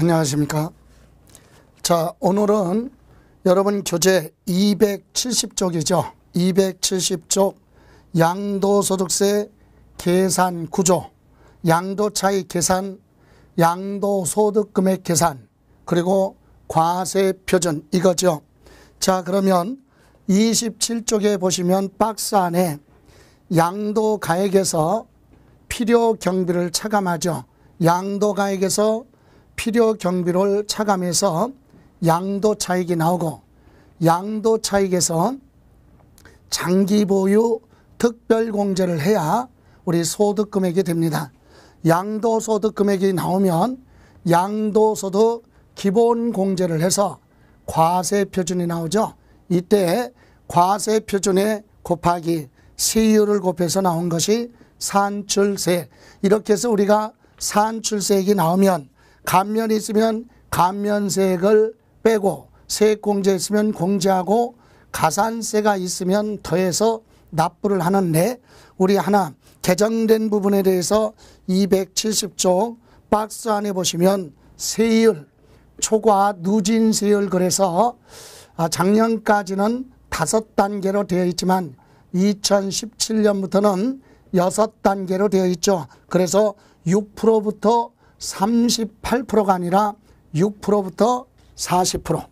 안녕하십니까. 자, 오늘은 여러분 교재 270쪽이죠. 270쪽 양도소득세 계산 구조, 양도차익 계산, 양도소득금액 계산, 그리고 과세 표준 이거죠. 자, 그러면 27쪽에 보시면 박스 안에 양도가액에서 필요 경비를 차감하죠. 양도가액에서 필요 경비를 차감해서 양도 차익이 나오고 양도 차익에서 장기 보유 특별 공제를 해야 우리 소득 금액이 됩니다. 양도 소득 금액이 나오면 양도 소득 기본 공제를 해서 과세 표준이 나오죠. 이때 과세 표준에 곱하기 세율을 곱해서 나온 것이 산출세. 이렇게 해서 우리가 산출세액이 나오면 감면이 있으면 감면세액을 빼고 세액공제 있으면 공제하고 가산세가 있으면 더해서 납부를 하는데 우리 하나 개정된 부분에 대해서 270조 박스 안에 보시면 세율 초과 누진 세율 그래서 아, 작년까지는 다섯 단계로 되어 있지만 2017년부터는 여섯 단계로 되어 있죠. 그래서 6%부터 38%가 아니라 6%부터 40%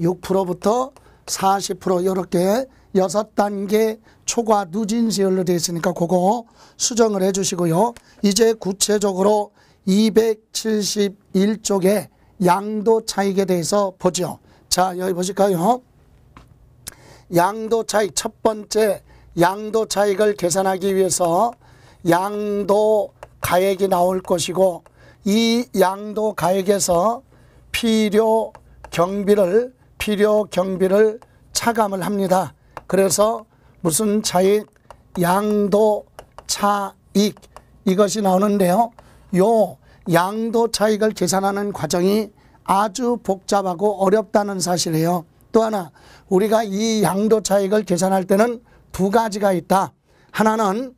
6%부터 40% 이렇게 6 단계 초과 누진 세율로 되어 있으니까 그거 수정을 해 주시고요. 이제 구체적으로 2 7 1쪽에 양도 차익에 대해서 보죠. 자, 여기 보실까요? 양도 차익 첫 번째 양도 차익을 계산하기 위해서 양도 가액이 나올 것이고 이 양도 가액에서 필요 경비를 필요 경비를 차감을 합니다. 그래서 무슨 차익 양도 차익 이것이 나오는데요. 요 양도 차익을 계산하는 과정이 아주 복잡하고 어렵다는 사실이에요. 또 하나 우리가 이 양도 차익을 계산할 때는 두 가지가 있다. 하나는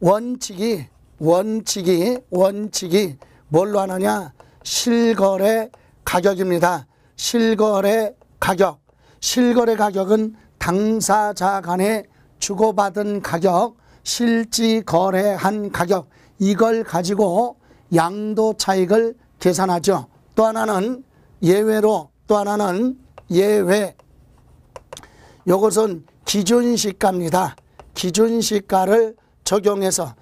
원칙이 원칙이 원칙이 뭘로 하느냐? 실거래 가격입니다. 실거래 가격. 실거래 가격은 당사자 간에 주고받은 가격, 실지 거래한 가격 이걸 가지고 양도 차익을 계산하죠. 또 하나는 예외로 또 하나는 예외. 이것은 기준시가입니다. 기준시가를 적용해서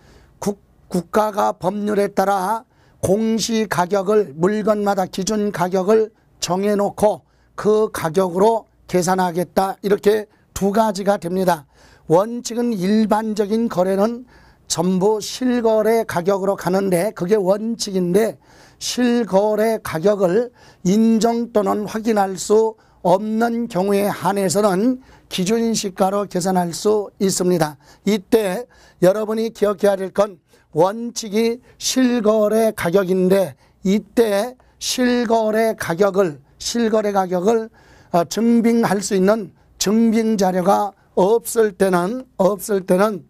국가가 법률에 따라 공시 가격을 물건마다 기준 가격을 정해놓고 그 가격으로 계산하겠다 이렇게 두 가지가 됩니다. 원칙은 일반적인 거래는 전부 실거래 가격으로 가는데 그게 원칙인데 실거래 가격을 인정 또는 확인할 수 없는 경우에 한해서는 기준시가로 계산할 수 있습니다. 이때 여러분이 기억해야 될건 원칙이 실거래 가격인데 이때 실거래 가격을 실거래 가격을 어, 증빙할 수 있는 증빙 자료가 없을 때는 없을 때는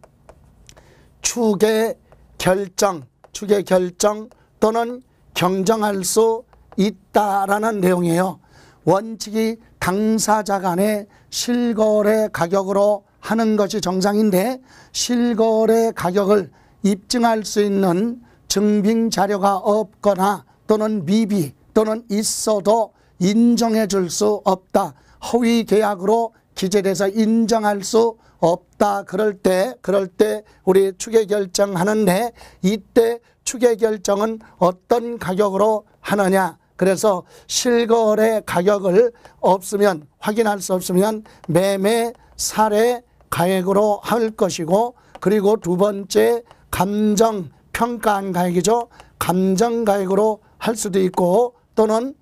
추계 결정, 추계 결정 또는 경정할 수 있다라는 내용이에요. 원칙이 당사자 간의 실거래 가격으로 하는 것이 정상인데 실거래 가격을 입증할 수 있는 증빙 자료가 없거나 또는 미비 또는 있어도 인정해 줄 수 없다. 허위 계약으로 기재돼서 인정할 수 없다. 그럴 때, 그럴 때 우리 추계 결정하는데 이때 추계 결정은 어떤 가격으로 하느냐. 그래서 실거래 가격을 없으면 확인할 수 없으면 매매 사례 가액으로 할 것이고 그리고 두 번째 감정 평가한 가액이죠. 감정 가액으로 할 수도 있고 또는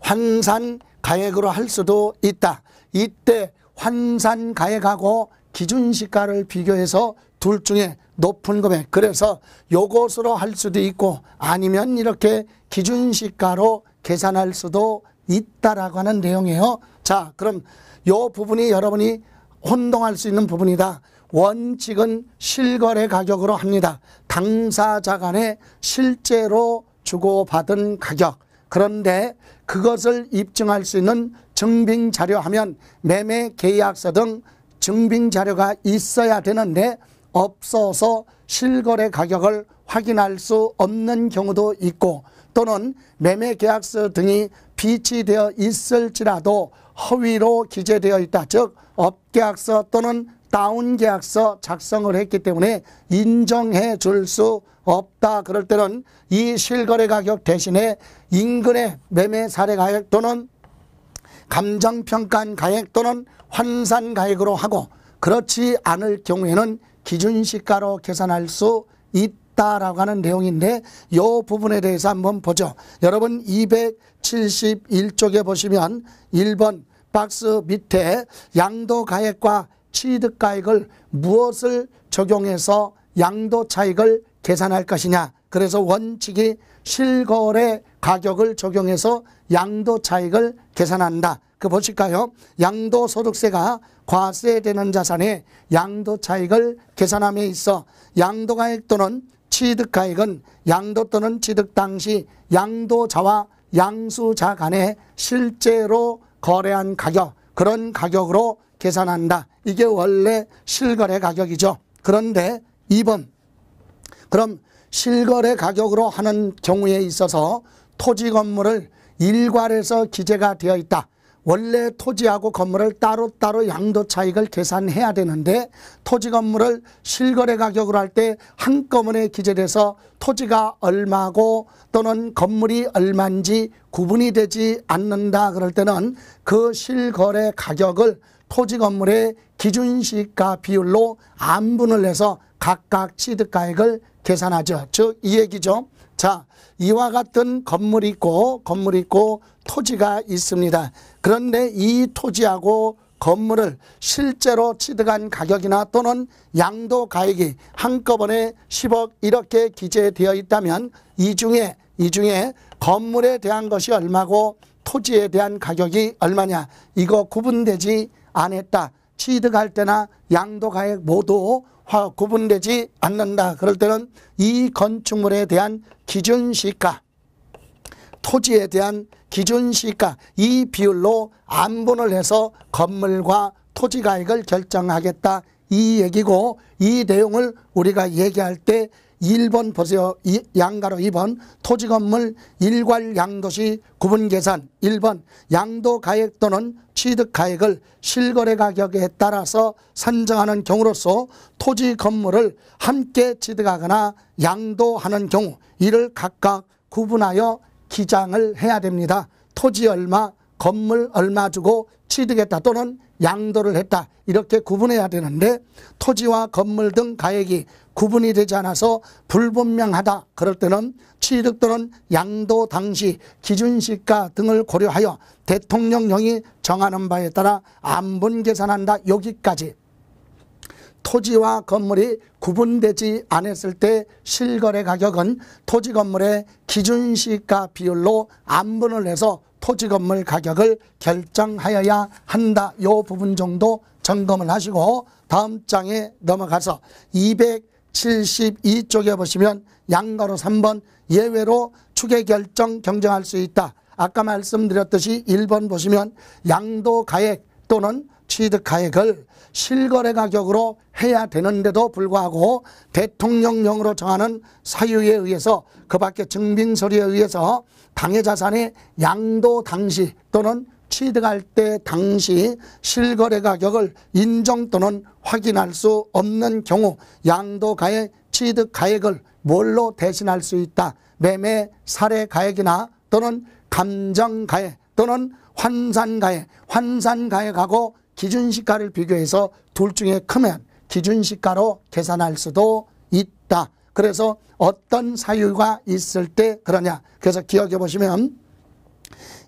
환산 가액으로 할 수도 있다. 이때 환산 가액하고 기준 시가를 비교해서 둘 중에 높은 금액 그래서 요것으로 할 수도 있고 아니면 이렇게 기준 시가로 계산할 수도 있다라고 하는 내용이에요. 자, 그럼 요 부분이 여러분이 혼동할 수 있는 부분이다. 원칙은 실거래 가격으로 합니다. 당사자 간에 실제로 주고받은 가격. 그런데 그것을 입증할 수 있는 증빙 자료 하면 매매 계약서 등 증빙 자료가 있어야 되는데 없어서 실거래 가격을 확인할 수 없는 경우도 있고 또는 매매 계약서 등이 비치되어 있을지라도 허위로 기재되어 있다. 즉, 업계약서 또는 다운 계약서 작성을 했기 때문에 인정해 줄 수 없다. 그럴 때는 이 실거래 가격 대신에 인근의 매매 사례 가액 또는 감정평가한 가액 또는 환산 가액으로 하고 그렇지 않을 경우에는 기준시가로 계산할 수 있다라고 하는 내용인데 이 부분에 대해서 한번 보죠. 여러분 271쪽에 보시면 1번 박스 밑에 양도 가액과 취득 가액을 무엇을 적용해서 양도 차익을 계산할 것이냐. 그래서 원칙이 실거래 가격을 적용해서 양도 차익을 계산한다. 그 보실까요? 양도 소득세가 과세되는 자산의 양도 차익을 계산함에 있어 양도가액 또는 취득가액은 양도 또는 취득 당시 양도자와 양수자 간에 실제로 거래한 가격 그런 가격으로 계산한다. 이게 원래 실거래 가격이죠. 그런데 2번 그럼 실거래 가격으로 하는 경우에 있어서 토지 건물을 일괄해서 기재가 되어 있다. 원래 토지하고 건물을 따로따로 양도 차익을 계산해야 되는데 토지 건물을 실거래 가격으로 할 때 한꺼번에 기재돼서 토지가 얼마고 또는 건물이 얼마인지 구분이 되지 않는다 그럴 때는 그 실거래 가격을 토지 건물의 기준시가 비율로 안분을 해서 각각 취득가액을 계산하죠. 즉 이 얘기죠. 자 이와 같은 건물이 있고 건물이 있고 토지가 있습니다. 그런데 이 토지하고 건물을 실제로 취득한 가격이나 또는 양도 가액이 한꺼번에 10억 이렇게 기재되어 있다면 이 중에 이 중에 건물에 대한 것이 얼마고 토지에 대한 가격이 얼마냐 이거 구분되지 안 했다. 취득할 때나 양도가액 모두 화, 구분되지 않는다. 그럴 때는 이 건축물에 대한 기준시가 토지에 대한 기준시가 이 비율로 안분을 해서 건물과 토지가액을 결정하겠다. 이 얘기고 이 내용을 우리가 얘기할 때 1번 보세요. 이, 양가로 2번 토지 건물 일괄 양도시 구분 계산 1번 양도 가액 또는 취득 가액을 실거래 가격에 따라서 산정하는 경우로서 토지 건물을 함께 취득하거나 양도하는 경우 이를 각각 구분하여 기장을 해야 됩니다. 토지 얼마, 건물 얼마 주고 취득했다 또는 양도를 했다. 이렇게 구분해야 되는데 토지와 건물 등 가액이 구분이 되지 않아서 불분명하다. 그럴 때는 취득 또는 양도 당시 기준시가 등을 고려하여 대통령령이 정하는 바에 따라 안분 계산한다. 여기까지. 토지와 건물이 구분되지 않았을 때 실거래 가격은 토지 건물의 기준시가 비율로 안분을 해서 토지 건물 가격을 결정하여야 한다. 요 부분 정도 점검을 하시고 다음 장에 넘어가서 272쪽에 보시면 양가로 3번 예외로 추계 결정 경쟁할 수 있다. 아까 말씀드렸듯이 1번 보시면 양도 가액 또는 취득 가액을 실거래 가격으로 해야 되는데도 불구하고 대통령령으로 정하는 사유에 의해서 그 밖에 증빙서류에 의해서 당해 자산이 양도 당시 또는 취득할 때 당시 실거래 가격을 인정 또는 확인할 수 없는 경우 양도가의 취득 가액을 뭘로 대신할 수 있다. 매매 사례 가액이나 또는 감정 가액 또는 환산 가액, 환산 가액하고 기준시가를 비교해서 둘 중에 크면 기준시가로 계산할 수도 있다. 그래서 어떤 사유가 있을 때 그러냐. 그래서 기억해 보시면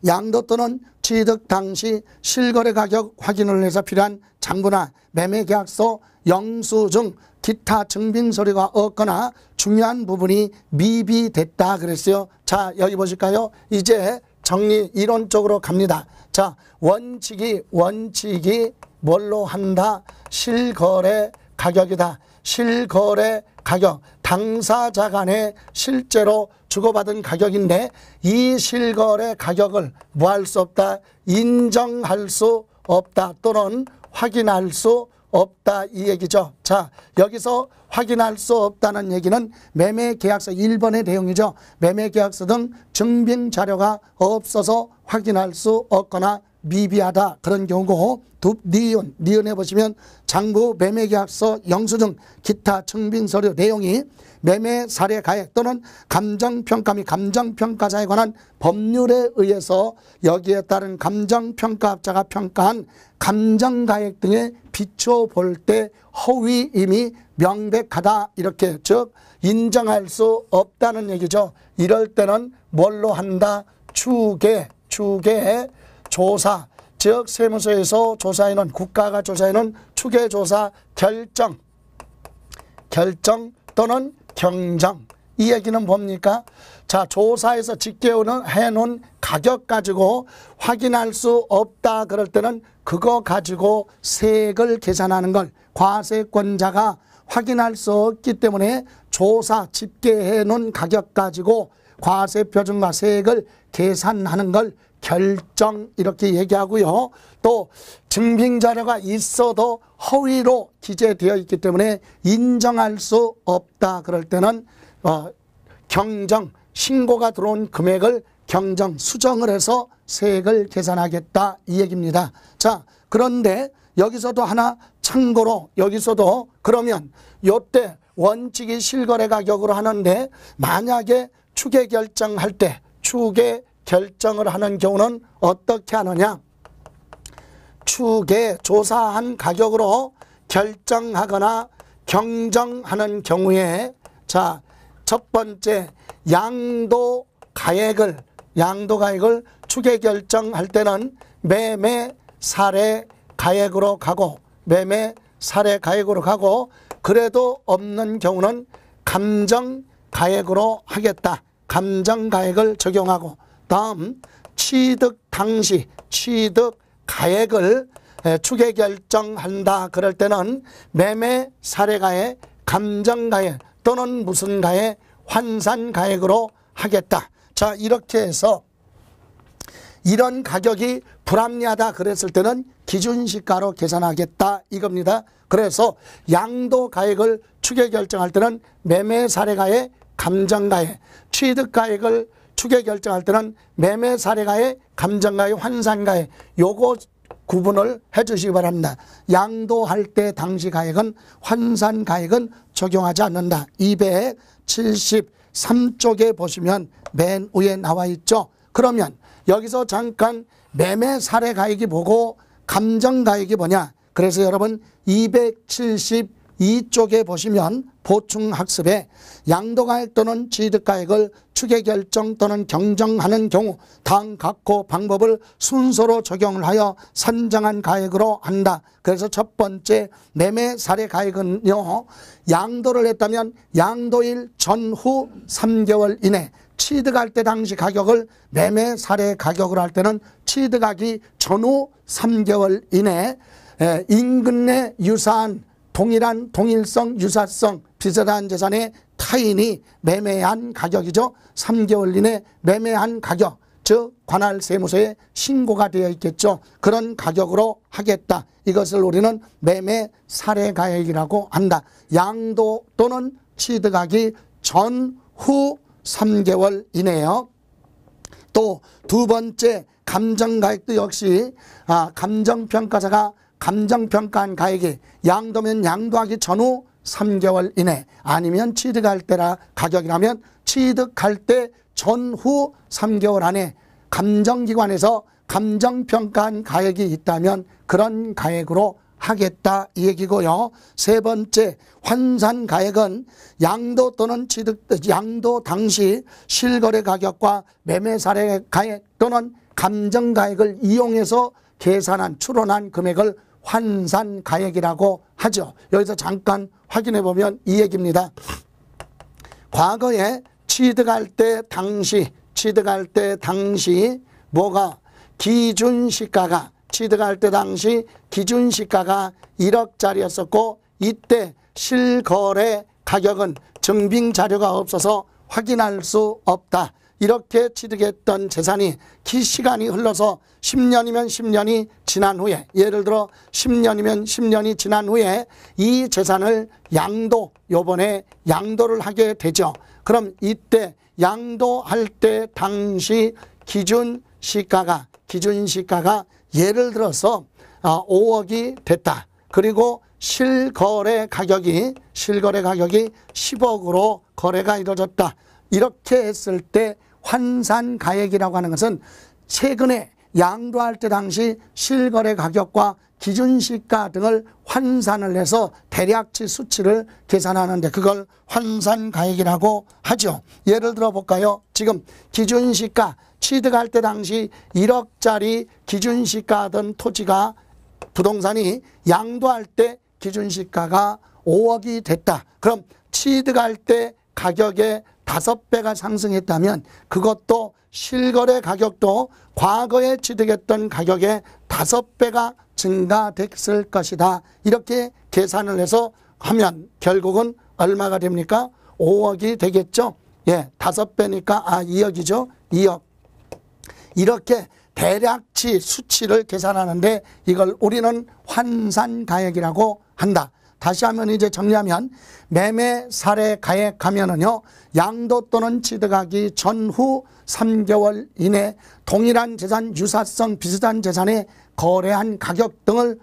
양도 또는 취득 당시 실거래 가격 확인을 해서 필요한 장부나 매매 계약서, 영수증, 기타 증빙 서류가 없거나 중요한 부분이 미비됐다 그랬어요. 자, 여기 보실까요? 이제 정리 이론적으로 갑니다. 자, 원칙이 원칙이 뭘로 한다? 실거래 가격이다. 실거래 가격, 당사자 간에 실제로 주고받은 가격인데 이 실거래 가격을 뭐할수 없다? 인정할 수 없다 또는 확인할 수 없다 이 얘기죠. 자 여기서 확인할 수 없다는 얘기는 매매계약서 1번의 내용이죠. 매매계약서 등 증빙 자료가 없어서 확인할 수 없거나 미비하다 그런 경우고 두, 니은, 니은에 보시면 장부 매매계약서 영수증 기타 증빙 서류 내용이 매매 사례 가액 또는 감정평가 및 감정평가자에 관한 법률에 의해서 여기에 따른 감정평가자가 평가한 감정가액 등에 비춰볼 때 허위임이 명백하다 이렇게 즉 인정할 수 없다는 얘기죠 이럴 때는 뭘로 한다 추계 추계 조사, 즉 세무서에서 조사해놓은 국가가 조사해놓은 추계조사 결정, 결정 또는 경정 이 얘기는 뭡니까? 자 조사에서 직계우는 해놓은 가격 가지고 확인할 수 없다 그럴 때는 그거 가지고 세액을 계산하는 걸 과세권자가 확인할 수 없기 때문에 조사 집계해 놓은 가격 가지고 과세표준과 세액을 계산하는 걸 결정 이렇게 얘기하고요. 또 증빙 자료가 있어도 허위로 기재되어 있기 때문에 인정할 수 없다. 그럴 때는 어, 경정 신고가 들어온 금액을 경정 수정을 해서 세액을 계산하겠다 이 얘기입니다. 자 그런데 여기서도 하나 참고로 여기서도 그러면 요때 원칙이 실거래 가격으로 하는데 만약에 추계 결정할 때 추계 결정을 하는 경우는 어떻게 하느냐? 추계 조사한 가격으로 결정하거나 경정하는 경우에 자, 첫 번째 양도 가액을 양도 가액을 추계 결정할 때는 매매 사례 가액으로 가고 매매 사례 가액으로 가고 그래도 없는 경우는 감정 가액으로 하겠다. 감정 가액을 적용하고 다음 취득 당시 취득 가액을 추계 결정한다. 그럴 때는 매매 사례가액, 감정가액 또는 무슨 가액, 환산가액으로 하겠다. 자 이렇게 해서 이런 가격이 불합리하다 그랬을 때는 기준시가로 계산하겠다 이겁니다. 그래서 양도 가액을 추계 결정할 때는 매매 사례가액, 감정가액, 취득가액을 추계 결정할 때는 매매 사례가의 감정가의 환산가의 요거 구분을 해 주시기 바랍니다. 양도할 때 당시 가액은 환산 가액은 적용하지 않는다. 273쪽에 보시면 맨 위에 나와 있죠. 그러면 여기서 잠깐 매매 사례 가액이 보고 감정 가액이 뭐냐. 그래서 여러분 270 이쪽에 보시면 보충학습에 양도가액 또는 취득가액을 추계결정 또는 경정하는 경우 당각고 방법을 순서로 적용을 하여 산정한 가액으로 한다. 그래서 첫 번째 매매 사례 가액은요. 양도를 했다면 양도일 전후 3개월 이내 취득할 때 당시 가격을 매매 사례 가격을 할 때는 취득하기 전후 3개월 이내 예, 인근 내 유사한 동일한 동일성, 유사성, 비슷한 재산의 타인이 매매한 가격이죠. 3개월 이내 매매한 가격, 즉 관할 세무서에 신고가 되어 있겠죠. 그런 가격으로 하겠다. 이것을 우리는 매매 사례가액이라고 한다. 양도 또는 취득하기 전후 3개월 이내요. 또 두 번째 감정가액도 역시 아, 감정평가자가 감정평가한 가액이 양도면 양도하기 전후 3개월 이내 아니면 취득할 때라 가격이라면 취득할 때 전후 3개월 안에 감정기관에서 감정평가한 가액이 있다면 그런 가액으로 하겠다 이 얘기고요. 세 번째 환산 가액은 양도 또는 취득 양도 당시 실거래 가격과 매매 사례 가액 또는 감정 가액을 이용해서 계산한 추론한 금액을 환산가액이라고 하죠. 여기서 잠깐 확인해 보면 이 얘기입니다. 과거에 취득할 때 당시 취득할 때 당시 뭐가 기준 시가가 취득할 때 당시 기준 시가가 1억짜리였었고 이때 실거래 가격은 증빙 자료가 없어서 확인할 수 없다. 이렇게 취득했던 재산이 기 시간이 흘러서 10년이면 10년이 지난 후에 예를 들어 10년이면 10년이 지난 후에 이 재산을 양도 요번에 양도를 하게 되죠. 그럼 이때 양도할 때 당시 기준 시가가 기준 시가가 예를 들어서 5억이 아, 됐다. 그리고 실거래 가격이 실거래 가격이 10억으로 거래가 이루어졌다. 이렇게 했을 때 환산 가액이라고 하는 것은 최근에 양도할 때 당시 실거래 가격과 기준 시가 등을 환산을 해서 대략치 수치를 계산하는데 그걸 환산 가액이라고 하죠. 예를 들어 볼까요? 지금 기준 시가 취득할 때 당시 1억짜리 기준 시가던 토지가 부동산이 양도할 때 기준 시가가 5억이 됐다. 그럼 취득할 때 가격의 다섯 배가 상승했다면 그것도 실거래 가격도 과거에 취득했던 가격의 다섯 배가 증가됐을 것이다. 이렇게 계산을 해서 하면 결국은 얼마가 됩니까? 5억이 되겠죠. 예, 다섯 배니까 아 2억이죠. 2억. 이렇게 대략치 수치를 계산하는데 이걸 우리는 환산가액이라고 한다. 다시 하면 이제 정리하면 매매 사례 가액하면은요 양도 또는 취득하기 전후 3개월 이내 동일한 재산 유사성 비슷한 재산의 거래한 가격 등을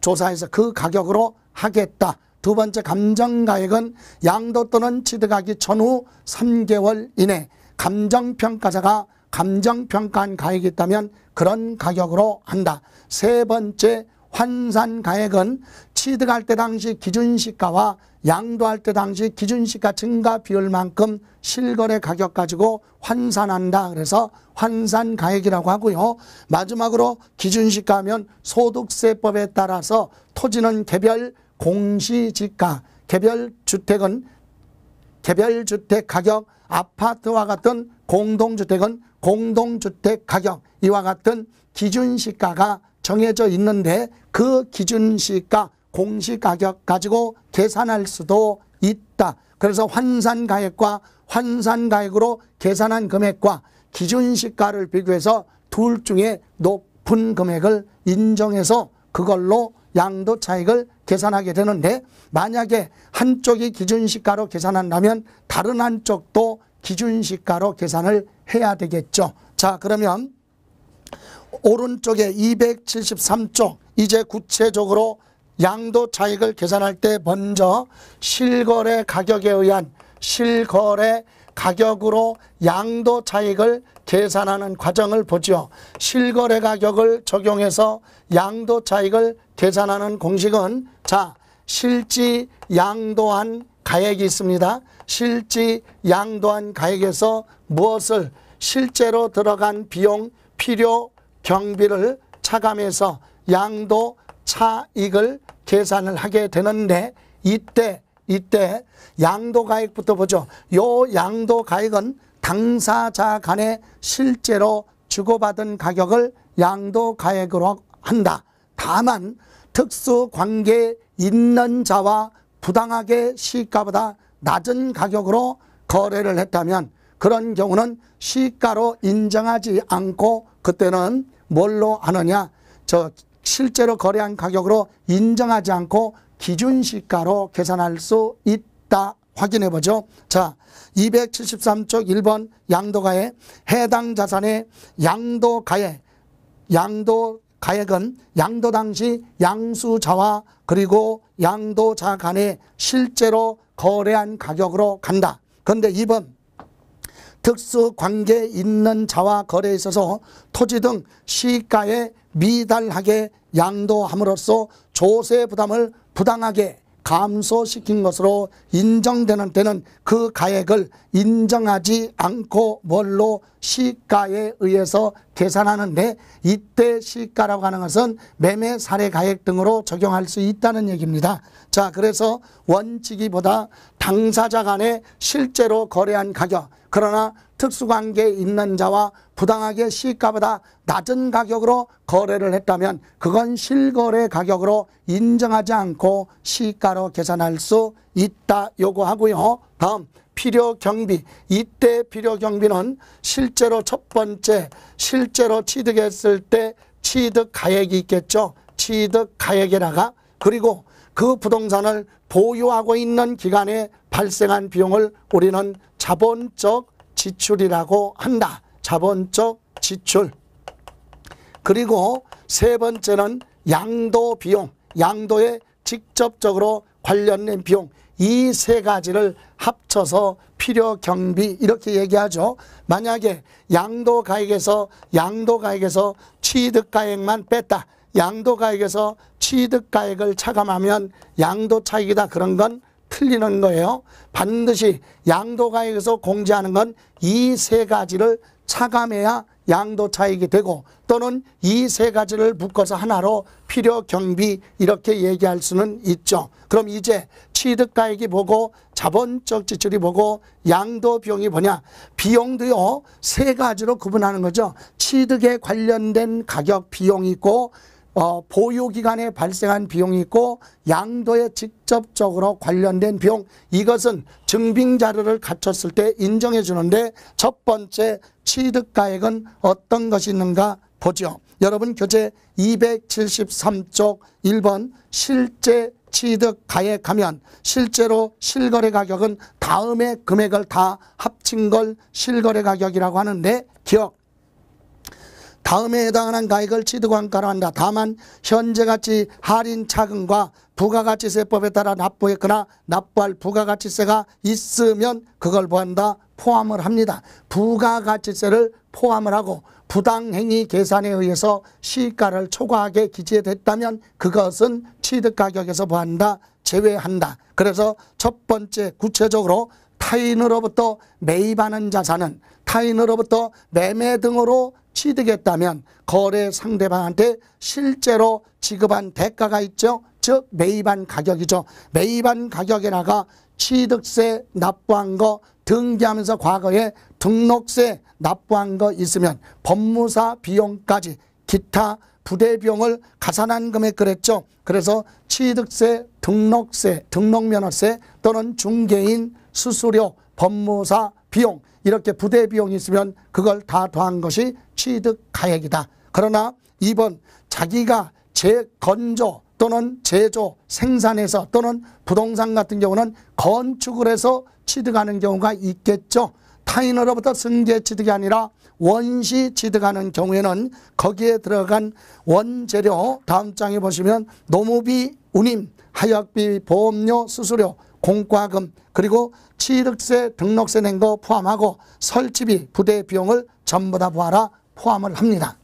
조사해서 그 가격으로 하겠다. 두 번째 감정가액은 양도 또는 취득하기 전후 3개월 이내 감정평가자가 감정평가한 가액이 있다면 그런 가격으로 한다. 세 번째 환산가액은 취득할 때 당시 기준시가와 양도할 때 당시 기준시가 증가 비율만큼 실거래 가격 가지고 환산한다. 그래서 환산가액이라고 하고요. 마지막으로 기준시가 하면 소득세법에 따라서 토지는 개별 공시지가, 개별 주택은 개별 주택 가격, 아파트와 같은 공동주택은 공동주택 가격 이와 같은 기준시가가 정해져 있는데 그 기준시가 공시가격 가지고 계산할 수도 있다. 그래서 환산가액과 환산가액으로 계산한 금액과 기준시가를 비교해서 둘 중에 높은 금액을 인정해서 그걸로 양도 차익을 계산하게 되는데 만약에 한쪽이 기준시가로 계산한다면 다른 한쪽도 기준시가로 계산을 해야 되겠죠. 자 그러면 오른쪽에 273쪽 이제 구체적으로 양도 차익을 계산할 때 먼저 실거래 가격에 의한 실거래 가격으로 양도 차익을 계산하는 과정을 보죠. 실거래 가격을 적용해서 양도 차익을 계산하는 공식은 자 실지 양도한 가액이 있습니다. 실지 양도한 가액에서 무엇을 실제로 들어간 비용, 필요, 경비를 차감해서 양도 차익을 계산을 하게 되는데 이때 이때 양도가액부터 보죠. 요 양도가액은 당사자 간에 실제로 주고받은 가격을 양도가액으로 한다. 다만 특수관계에 있는 자와 부당하게 시가보다 낮은 가격으로 거래를 했다면 그런 경우는 시가로 인정하지 않고 그때는 뭘로 하느냐 저 실제로 거래한 가격으로 인정하지 않고 기준시가로 계산할 수 있다. 확인해 보죠. 자, 273쪽 1번 양도가액 해당 자산의 양도가액 양도 가액은 양도 당시 양수자와 그리고 양도자 간에 실제로 거래한 가격으로 간다. 그런데 2번 특수관계 있는 자와 거래에 있어서 토지 등 시가의 미달하게 양도함으로써 조세 부담을 부당하게 감소시킨 것으로 인정되는 때는 그 가액을 인정하지 않고 뭘로 시가에 의해서 계산하는데 이때 시가라고 하는 것은 매매 사례 가액 등으로 적용할 수 있다는 얘기입니다. 자, 그래서 원칙이보다 당사자 간에 실제로 거래한 가격 그러나 특수관계에 있는 자와 부당하게 시가보다 낮은 가격으로 거래를 했다면 그건 실거래 가격으로 인정하지 않고 시가로 계산할 수 있다 요구하고요. 다음 필요 경비 이때 필요 경비는 실제로 첫 번째 실제로 취득했을 때 취득 가액이 있겠죠. 취득 가액에다가 그리고 그 부동산을 보유하고 있는 기간에 발생한 비용을 우리는 자본적 지출이라고 한다. 자본적 지출. 그리고 세 번째는 양도 비용, 양도에 직접적으로 관련된 비용 이 세 가지를 합쳐서 필요 경비 이렇게 얘기하죠. 만약에 양도 가액에서 양도 가액에서 취득 가액만 뺐다. 양도 가액에서 취득 가액을 차감하면 양도 차익이다. 그런 건 틀리는 거예요. 반드시 양도가액에서 공제하는 건 이 세 가지를 차감해야 양도 차익이 되고 또는 이 세 가지를 묶어서 하나로 필요 경비 이렇게 얘기할 수는 있죠. 그럼 이제 취득가액이 보고 자본적 지출이 보고 양도 비용이 뭐냐. 비용도요 세 가지로 구분하는 거죠. 취득에 관련된 가격 비용이 있고 어, 보유기간에 발생한 비용이 있고 양도에 직접적으로 관련된 비용 이것은 증빙자료를 갖췄을 때 인정해 주는데 첫 번째 취득가액은 어떤 것이 있는가 보죠. 여러분 교재 273쪽 1번 실제 취득가액 하면 실제로 실거래 가격은 다음에 금액을 다 합친 걸 실거래 가격이라고 하는데 기억 다음에 해당하는 가액을 취득원가로 한다. 다만 현재같이 할인 차금과 부가가치세법에 따라 납부했거나 납부할 부가가치세가 있으면 그걸 보한다 포함을 합니다. 부가가치세를 포함을 하고 부당행위 계산에 의해서 시가를 초과하게 기재됐다면 그것은 취득가격에서 보한다 제외한다. 그래서 첫 번째 구체적으로 타인으로부터 매입하는 자산은 타인으로부터 매매 등으로 취득했다면 거래 상대방한테 실제로 지급한 대가가 있죠. 즉 매입한 가격이죠. 매입한 가격에다가 취득세 납부한 거 등기하면서 과거에 등록세 납부한 거 있으면 법무사 비용까지 기타 부대비용을 가산한 금액 그랬죠. 그래서 취득세, 등록세, 등록면허세 또는 중개인 수수료, 법무사 비용 이렇게 부대 비용이 있으면 그걸 다 더한 것이 취득 가액이다. 그러나 2번 자기가 재건조 또는 제조, 생산해서 또는 부동산 같은 경우는 건축을 해서 취득하는 경우가 있겠죠. 타인으로부터 승계 취득이 아니라 원시 취득하는 경우에는 거기에 들어간 원재료 다음 장에 보시면 노무비, 운임, 하역비, 보험료, 수수료 공과금 그리고 취득세 등록세 낸거 포함하고 설치비 부대 비용을 전부 다 부하라 포함을 합니다.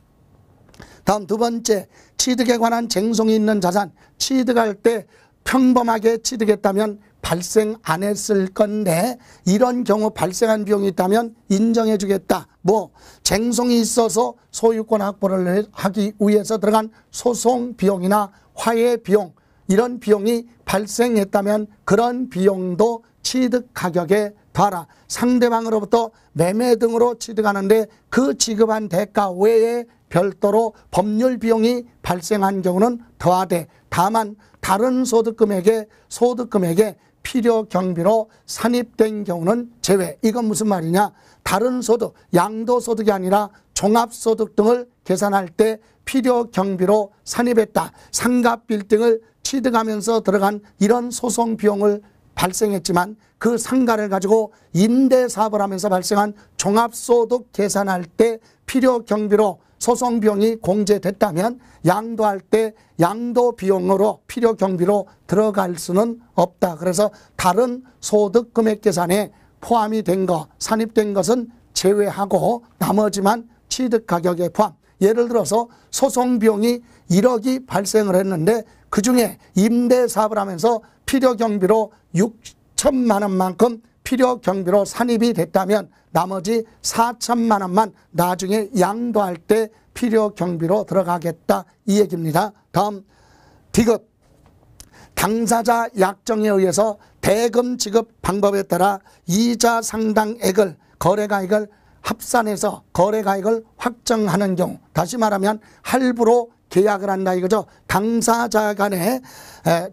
다음 두 번째 취득에 관한 쟁송이 있는 자산 취득할 때 평범하게 취득했다면 발생 안 했을 건데 이런 경우 발생한 비용이 있다면 인정해 주겠다. 뭐 쟁송이 있어서 소유권 확보를 하기 위해서 들어간 소송 비용이나 화해 비용 이런 비용이 발생했다면 그런 비용도 취득 가격에 더하라. 상대방으로부터 매매 등으로 취득하는데 그 지급한 대가 외에 별도로 법률 비용이 발생한 경우는 더하되 다만 다른 소득금액에 소득금액에 필요 경비로 산입된 경우는 제외. 이건 무슨 말이냐? 다른 소득, 양도 소득이 아니라 종합 소득 등을 계산할 때 필요 경비로 산입했다. 상가 빌딩을 취득하면서 들어간 이런 소송 비용을 발생했지만 그 상가를 가지고 임대 사업을 하면서 발생한 종합소득 계산할 때 필요 경비로 소송 비용이 공제됐다면 양도할 때 양도 비용으로 필요 경비로 들어갈 수는 없다. 그래서 다른 소득 금액 계산에 포함이 된 거, 산입된 것은 제외하고 나머지만 취득 가격에 포함. 예를 들어서 소송 비용이 1억이 발생을 했는데 그중에 임대 사업을 하면서 필요 경비로 6천만 원만큼 필요 경비로 산입이 됐다면 나머지 4천만 원만 나중에 양도할 때 필요 경비로 들어가겠다 이 얘기입니다. 다음 디귿 당사자 약정에 의해서 대금 지급 방법에 따라 이자 상당액을 거래가액을 합산해서 거래가액을 확정하는 경우 다시 말하면 할부로 계약을 한다 이거죠. 당사자 간의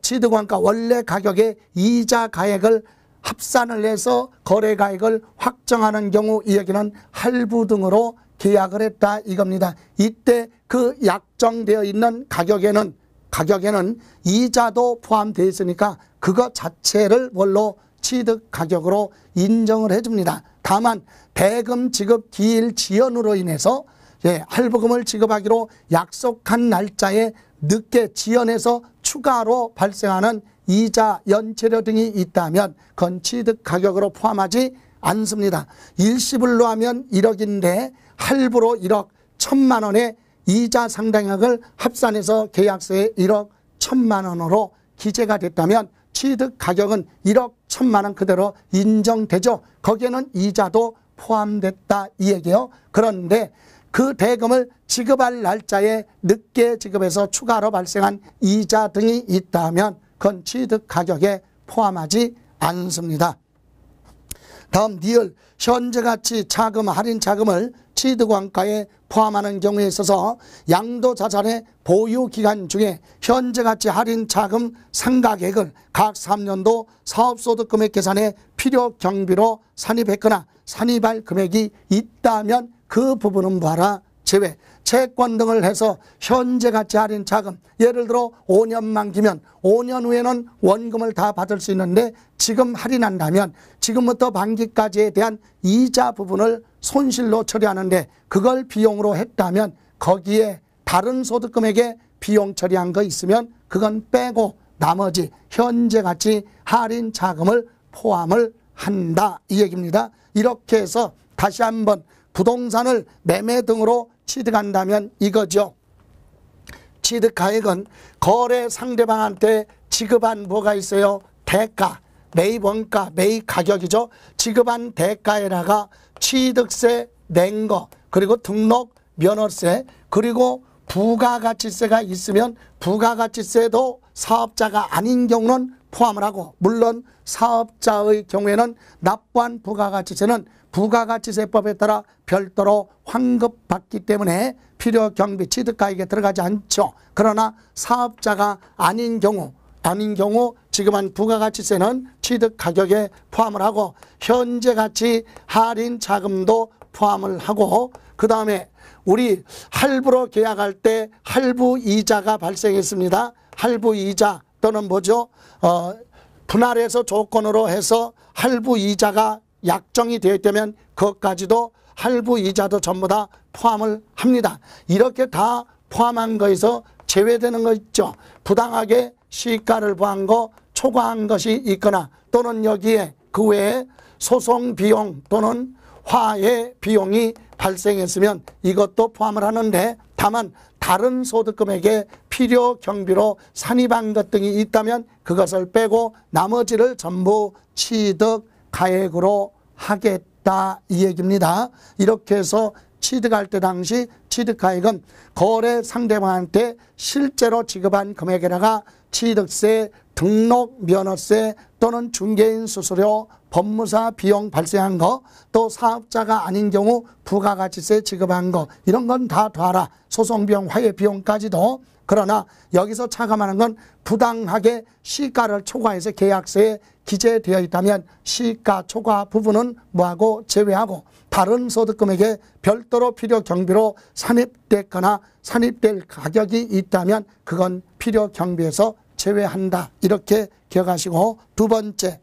취득원가 원래 가격에 이자 가액을 합산을 해서 거래 가액을 확정하는 경우 이 얘기는 할부 등으로 계약을 했다 이겁니다. 이때 그 약정되어 있는 가격에는 가격에는 이자도 포함되어 있으니까 그것 자체를 뭘로 취득 가격으로 인정을 해줍니다. 다만 대금 지급 기일 지연으로 인해서 예, 할부금을 지급하기로 약속한 날짜에 늦게 지연해서 추가로 발생하는 이자, 연체료 등이 있다면 그건 취득 가격으로 포함하지 않습니다. 일시불로 하면 1억인데 할부로 1억 천만 원에 이자 상당액을 합산해서 계약서에 1억 천만 원으로 기재가 됐다면 취득 가격은 1억 천만 원 그대로 인정되죠. 거기에는 이자도 포함됐다 이 얘기요. 그런데 그 대금을 지급할 날짜에 늦게 지급해서 추가로 발생한 이자 등이 있다면 그건 취득 가격에 포함하지 않습니다. 다음 니을 현재같이 차금 할인 차금을 취득원가에 포함하는 경우에 있어서 양도자산의 보유기간 중에 현재같이 할인 차금 상가액을 각 3년도 사업소득금액 계산에 필요경비로 산입했거나 산입할 금액이 있다면 그 부분은 봐라 제외 채권 등을 해서 현재 가치 할인 자금 예를 들어 5년 만기면 5년 후에는 원금을 다 받을 수 있는데 지금 할인한다면 지금부터 반기까지에 대한 이자 부분을 손실로 처리하는데 그걸 비용으로 했다면 거기에 다른 소득 금액에 비용 처리한 거 있으면 그건 빼고 나머지 현재 가치 할인 자금을 포함을 한다 이 얘기입니다. 이렇게 해서 다시 한번 부동산을 매매 등으로 취득한다면 이거죠. 취득가액은 거래 상대방한테 지급한 뭐가 있어요? 대가, 매입 원가, 매입 가격이죠. 지급한 대가에다가 취득세 낸 거, 그리고 등록 면허세, 그리고 부가가치세가 있으면 부가가치세도 사업자가 아닌 경우는 포함을 하고 물론 사업자의 경우에는 납부한 부가가치세는 부가가치세법에 따라 별도로 환급받기 때문에 필요 경비 취득가액에 들어가지 않죠. 그러나 사업자가 아닌 경우 아닌 경우 지금 한 부가가치세는 취득 가격에 포함을 하고 현재 가치 할인 자금도 포함을 하고 그 다음에 우리 할부로 계약할 때 할부 이자가 발생했습니다. 할부 이자 또는 뭐죠? 어, 분할해서 조건으로 해서 할부 이자가 약정이 되어 있다면 그것까지도 할부 이자도 전부 다 포함을 합니다. 이렇게 다 포함한 거에서 제외되는 거 있죠. 부당하게 시가를 부한 거 초과한 것이 있거나 또는 여기에 그 외에 소송 비용 또는 화해 비용이 발생했으면 이것도 포함을 하는데 다만 다른 소득금액에 필요 경비로 산입한 것 등이 있다면 그것을 빼고 나머지를 전부 취득 가액으로 하겠다 이 얘기입니다. 이렇게 해서 취득할 때 당시 취득가액은 거래 상대방한테 실제로 지급한 금액에다가 취득세, 등록 면허세 또는 중개인 수수료, 법무사 비용 발생한 거, 또 사업자가 아닌 경우 부가가치세 지급한 거 이런 건 다 둬라. 소송비용, 화해비용까지도. 그러나 여기서 차감하는 건 부당하게 시가를 초과해서 계약서에 기재되어 있다면 시가 초과 부분은 뭐하고 제외하고 다른 소득금액에 별도로 필요 경비로 산입됐거나 산입될 가격이 있다면 그건 필요 경비에서 제외한다. 이렇게 기억하시고 두 번째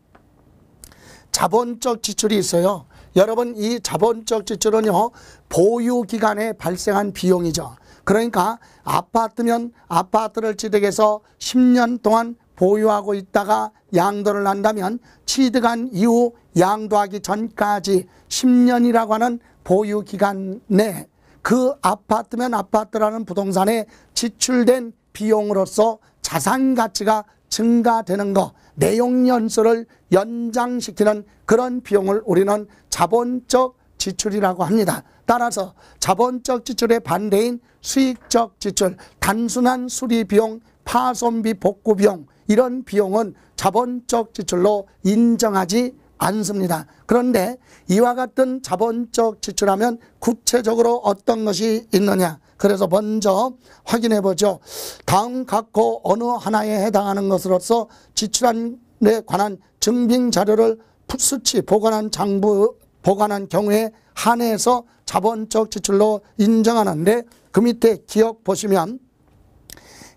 자본적 지출이 있어요. 여러분 이 자본적 지출은요 보유 기간에 발생한 비용이죠. 그러니까 아파트면 아파트를 취득해서 10년 동안 보유하고 있다가 양도를 한다면 취득한 이후 양도하기 전까지 10년이라고 하는 보유 기간 내 그 아파트면 아파트라는 부동산에 지출된 비용으로서 자산 가치가 증가되는 거, 내용 연수를 연장시키는 그런 비용을 우리는 자본적 지출이라고 합니다. 따라서 자본적 지출의 반대인 수익적 지출, 단순한 수리 비용, 파손비 복구 비용 이런 비용은 자본적 지출로 인정하지 않습니다. 그런데 이와 같은 자본적 지출하면 구체적으로 어떤 것이 있느냐. 그래서 먼저 확인해 보죠. 다음 각호 어느 하나에 해당하는 것으로서 지출한에 관한 증빙 자료를 수치 보관한 장부 보관한 경우에 한해서 자본적 지출로 인정하는데 그 밑에 기억 보시면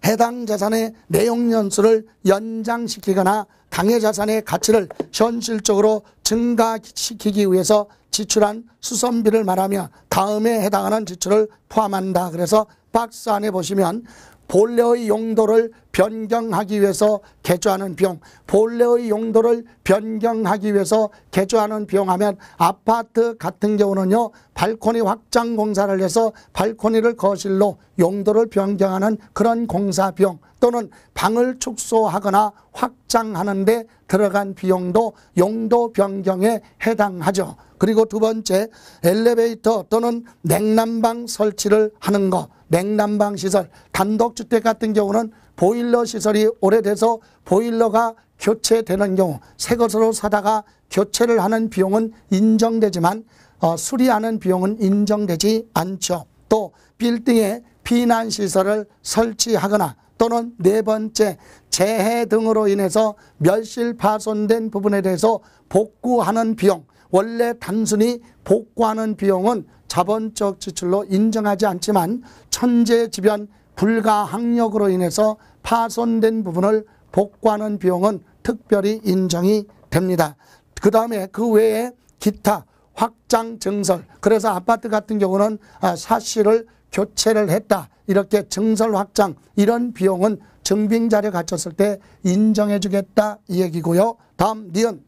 해당 자산의 내용 연수를 연장시키거나 당해 자산의 가치를 현실적으로 증가시키기 위해서 지출한 수선비를 말하며 다음에 해당하는 지출을 포함한다. 그래서 박스 안에 보시면 본래의 용도를 변경하기 위해서 개조하는 비용, 본래의 용도를 변경하기 위해서 개조하는 비용 하면 아파트 같은 경우는요. 발코니 확장 공사를 해서 발코니를 거실로 용도를 변경하는 그런 공사 비용 또는 방을 축소하거나 확장하는데 들어간 비용도 용도 변경에 해당하죠. 그리고 두 번째 엘리베이터 또는 냉난방 설치를 하는 거 냉난방 시설, 단독주택 같은 경우는 보일러 시설이 오래돼서 보일러가 교체되는 경우 새 것으로 사다가 교체를 하는 비용은 인정되지만 어, 수리하는 비용은 인정되지 않죠. 또 빌딩에 비난시설을 설치하거나 또는 네 번째 재해 등으로 인해서 멸실 파손된 부분에 대해서 복구하는 비용 원래 단순히 복구하는 비용은 자본적 지출로 인정하지 않지만 천재지변 불가항력으로 인해서 파손된 부분을 복구하는 비용은 특별히 인정이 됩니다. 그 다음에 그 외에 기타, 확장 증설. 그래서 아파트 같은 경우는 아, 사실을 교체를 했다. 이렇게 증설 확장 이런 비용은 증빙자료 갖췄을 때 인정해 주겠다 이 얘기고요. 다음 니은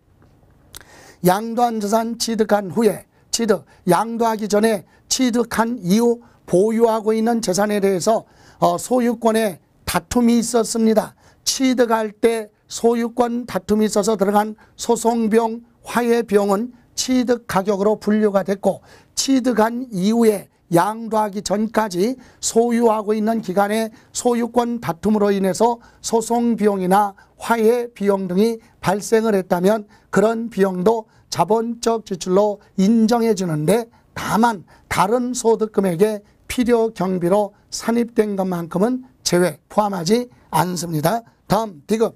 양도한 재산 취득한 후에 취득 양도하기 전에 취득한 이후 보유하고 있는 재산에 대해서 어, 소유권의 다툼이 있었습니다. 취득할 때 소유권 다툼이 있어서 들어간 소송병, 화해병은 취득 가격으로 분류가 됐고 취득한 이후에 양도하기 전까지 소유하고 있는 기간에 소유권 다툼으로 인해서 소송 비용이나 화해 비용 등이 발생을 했다면 그런 비용도 자본적 지출로 인정해 주는데 다만 다른 소득금액에 필요 경비로 산입된 것만큼은 제외 포함하지 않습니다. 다음 디귿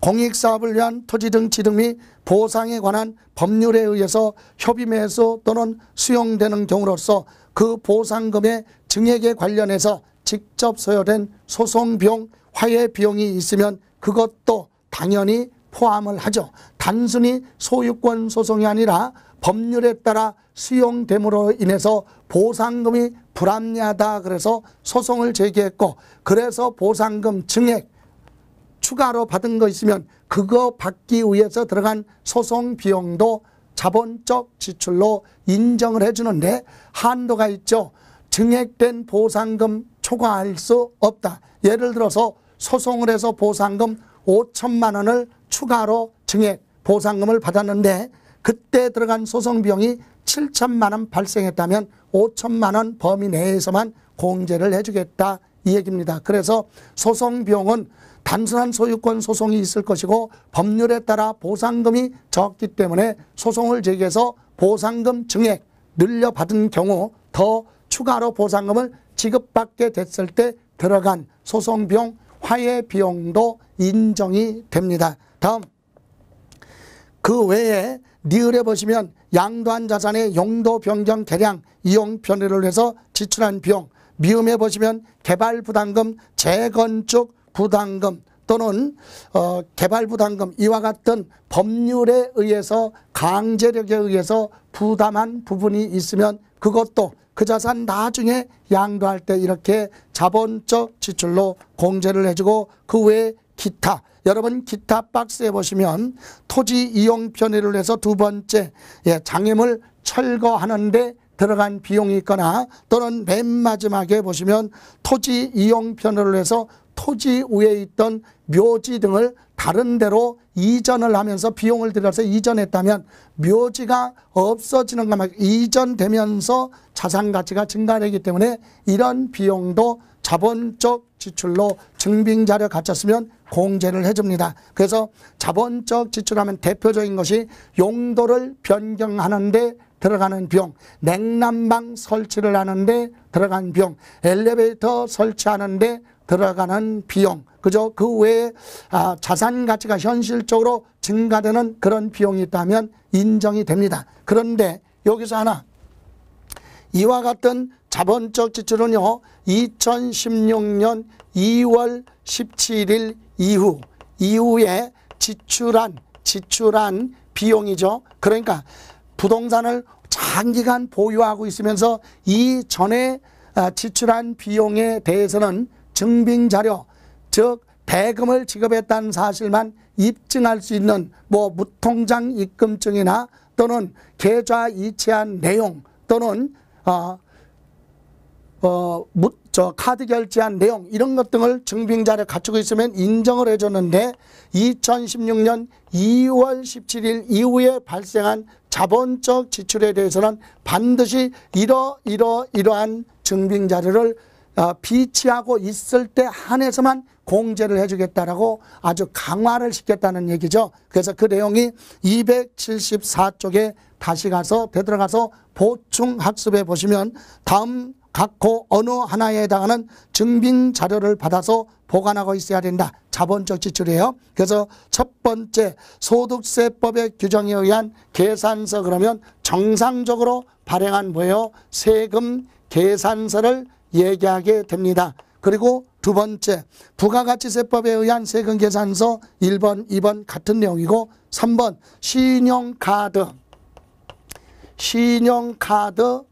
공익사업을 위한 토지 등 취득 및 보상에 관한 법률에 의해서 협의 매수 또는 수용되는 경우로서 그 보상금의 증액에 관련해서 직접 소요된 소송 비용, 화해 비용이 있으면 그것도 당연히 포함을 하죠. 단순히 소유권 소송이 아니라 법률에 따라 수용됨으로 인해서 보상금이 불합리하다 그래서 소송을 제기했고 그래서 보상금 증액 추가로 받은 거 있으면 그거 받기 위해서 들어간 소송 비용도 자본적 지출로 인정을 해주는데 한도가 있죠. 증액된 보상금 초과할 수 없다. 예를 들어서 소송을 해서 보상금 5천만 원을 추가로 증액 보상금을 받았는데 그때 들어간 소송비용이 7천만 원 발생했다면 5천만 원 범위 내에서만 공제를 해주겠다 이 얘기입니다. 그래서 소송비용은 단순한 소유권 소송이 있을 것이고 법률에 따라 보상금이 적기 때문에 소송을 제기해서 보상금 증액 늘려받은 경우 더 추가로 보상금을 지급받게 됐을 때 들어간 소송비용, 화해비용도 인정이 됩니다. 다음 그 외에 니을에 보시면 양도한 자산의 용도 변경 개량 이용 편의를 해서 지출한 비용 미음에 보시면 개발 부담금 재건축 부담금 또는 어, 개발 부담금 이와 같은 법률에 의해서 강제력에 의해서 부담한 부분이 있으면 그것도 그 자산 나중에 양도할 때 이렇게 자본적 지출로 공제를 해주고 그 외에 기타 여러분 기타 박스에 보시면 토지 이용 편의를 해서 두 번째 예, 장애물 철거하는데 들어간 비용이 있거나 또는 맨 마지막에 보시면 토지 이용 편의를 해서 토지 위에 있던 묘지 등을 다른 데로 이전을 하면서 비용을 들여서 이전했다면 묘지가 없어지는 것만 이전되면서 자산 가치가 증가되기 때문에 이런 비용도 자본적 지출로 증빙자료 갖췄으면 공제를 해줍니다. 그래서 자본적 지출하면 대표적인 것이 용도를 변경하는데 들어가는 비용, 냉난방 설치를 하는데 들어가는 비용, 엘리베이터 설치하는데 들어가는 비용, 그죠? 그 외에 아, 자산 가치가 현실적으로 증가되는 그런 비용이 있다면 인정이 됩니다. 그런데 여기서 하나, 이와 같은 자본적 지출은요. 2016년 2월 17일 이후 이후에 지출한 지출한 비용이죠. 그러니까 부동산을 장기간 보유하고 있으면서 이전에 아, 지출한 비용에 대해서는 증빙자료 즉 대금을 지급했다는 사실만 입증할 수 있는 뭐 무통장 입금증이나 또는 계좌 이체한 내용 또는 어, 어, 저 카드 결제한 내용 이런 것 등을 증빙 자료 갖추고 있으면 인정을 해줬는데 2016년 2월 17일 이후에 발생한 자본적 지출에 대해서는 반드시 이러 이러 이러한 증빙 자료를 어, 비치하고 있을 때 한해서만 공제를 해주겠다라고 아주 강화를 시켰다는 얘기죠. 그래서 그 내용이 274쪽에 다시 가서 되돌아가서 보충 학습해 보시면 다음 각고 어느 하나에 해당하는 증빙 자료를 받아서 보관하고 있어야 된다. 자본적 지출이에요. 그래서 첫 번째 소득세법의 규정에 의한 계산서 그러면 정상적으로 발행한 뭐예요? 세금 계산서를 얘기하게 됩니다. 그리고 두 번째 부가가치세법에 의한 세금 계산서 1번, 2번 같은 내용이고 3번 신용카드 신용카드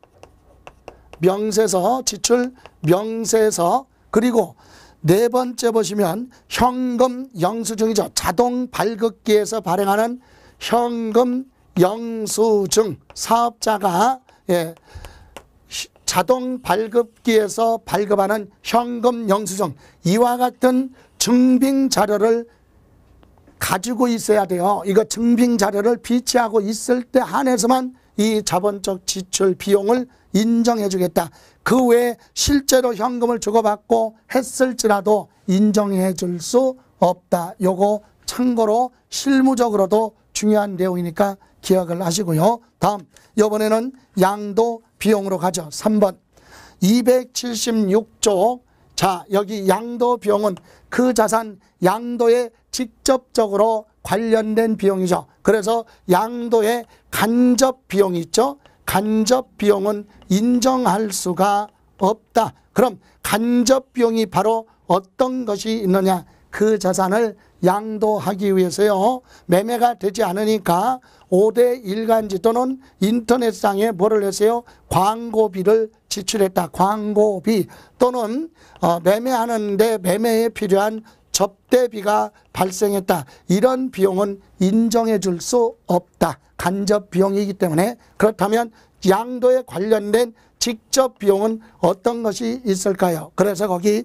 명세서, 지출 명세서, 그리고 네 번째 보시면 현금 영수증이죠. 자동 발급기에서 발행하는 현금 영수증 사업자가 예, 자동 발급기에서 발급하는 현금 영수증 이와 같은 증빙 자료를 가지고 있어야 돼요. 이거 증빙 자료를 비치하고 있을 때 한해서만 이 자본적 지출 비용을 인정해 주겠다. 그 외에 실제로 현금을 주고받고 했을지라도 인정해 줄 수 없다. 요거 참고로 실무적으로도 중요한 내용이니까 기억을 하시고요. 다음, 이번에는 양도 비용으로 가죠. 3번, 276조. 자, 여기 양도 비용은 그 자산 양도에 직접적으로 관련된 비용이죠. 그래서 양도의 간접 비용이 있죠. 간접 비용은 인정할 수가 없다. 그럼 간접 비용이 바로 어떤 것이 있느냐. 그 자산을 양도하기 위해서요. 매매가 되지 않으니까 5대 일간지 또는 인터넷상에 뭐를 했어요? 광고비를 지출했다. 광고비 또는 어, 매매하는데 매매에 필요한 접대비가 발생했다. 이런 비용은 인정해 줄 수 없다. 간접 비용이기 때문에 그렇다면 양도에 관련된 직접 비용은 어떤 것이 있을까요? 그래서 거기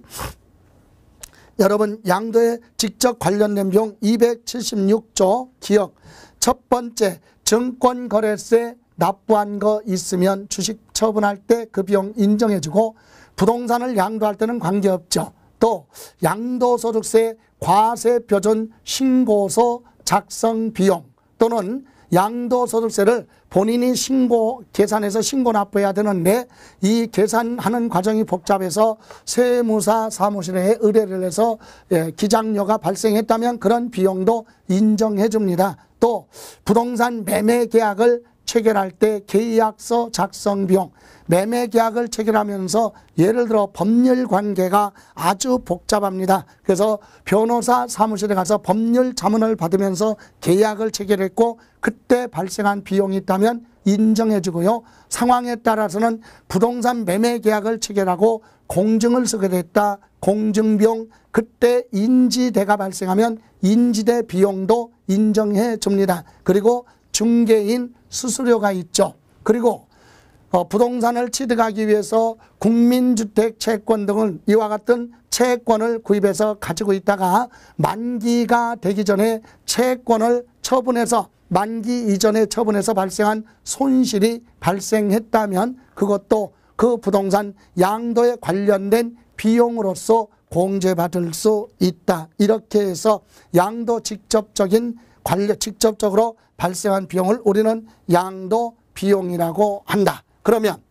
여러분 양도에 직접 관련된 비용 276조 기억 첫 번째 증권거래세 납부한 거 있으면 주식 처분할 때 그 비용 인정해주고 부동산을 양도할 때는 관계없죠. 또 양도소득세 과세표준 신고서 작성 비용 또는 양도소득세를 본인이 신고 계산해서 신고 납부해야 되는데 이 계산하는 과정이 복잡해서 세무사 사무실에 의뢰를 해서 예, 기장료가 발생했다면 그런 비용도 인정해 줍니다. 또 부동산 매매 계약을 체결할 때 계약서 작성 비용, 매매 계약을 체결하면서 예를 들어 법률 관계가 아주 복잡합니다. 그래서 변호사 사무실에 가서 법률 자문을 받으면서 계약을 체결했고 그때 발생한 비용이 있다면 인정해주고요. 상황에 따라서는 부동산 매매 계약을 체결하고 공증을 쓰게 됐다. 공증비용 그때 인지대가 발생하면 인지대 비용도 인정해 줍니다. 그리고 중개인 수수료가 있죠. 그리고 어, 부동산을 취득하기 위해서 국민주택 채권 등을 이와 같은 채권을 구입해서 가지고 있다가 만기가 되기 전에 채권을 처분해서 만기 이전에 처분해서 발생한 손실이 발생했다면 그것도 그 부동산 양도에 관련된 비용으로서 공제받을 수 있다. 이렇게 해서 양도 직접적인 관련 직접적으로 발생한 비용을 우리는 양도 비용이라고 한다. 그러면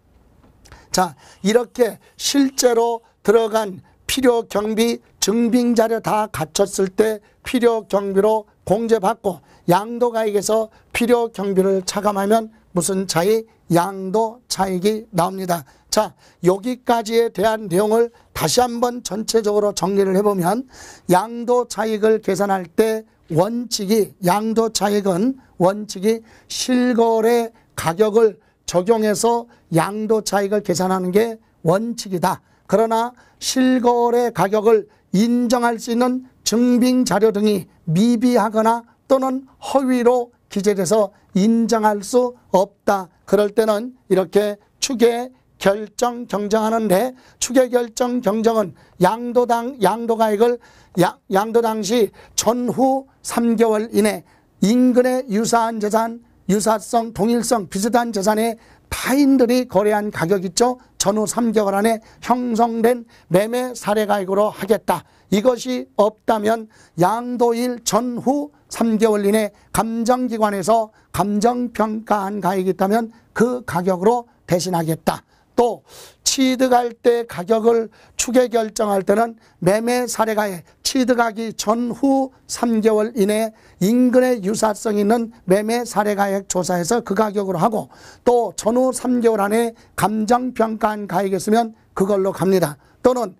자 이렇게 실제로 들어간 필요 경비 증빙 자료 다 갖췄을 때 필요 경비로 공제받고 양도가액에서 필요 경비를 차감하면 무슨 차이? 양도 차익이 나옵니다. 자 여기까지에 대한 내용을 다시 한번 전체적으로 정리를 해보면 양도 차익을 계산할 때 원칙이 양도 차익은 원칙이 실거래 가격을 적용해서 양도 차익을 계산하는 게 원칙이다. 그러나 실거래 가격을 인정할 수 있는 증빙 자료 등이 미비하거나 또는 허위로 기재돼서 인정할 수 없다. 그럴 때는 이렇게 축의 결정 경정하는데 추계 결정 경정은 양도당 양도가액을 야, 양도 당시 전후 3개월 이내 인근의 유사한 재산 유사성, 동일성, 비슷한 재산의 타인들이 거래한 가격 있죠. 전후 3개월 안에 형성된 매매 사례가액으로 하겠다. 이것이 없다면 양도일 전후 3개월 이내 감정기관에서 감정평가한 가액이 있다면 그 가격으로 대신하겠다. 또 취득할 때 가격을 추계 결정할 때는 매매 사례가에 취득하기 전후 3개월 이내 인근에 유사성 있는 매매 사례가액 조사해서 그 가격으로 하고 또 전후 3개월 안에 감정평가한 가액이 있으면 그걸로 갑니다. 또는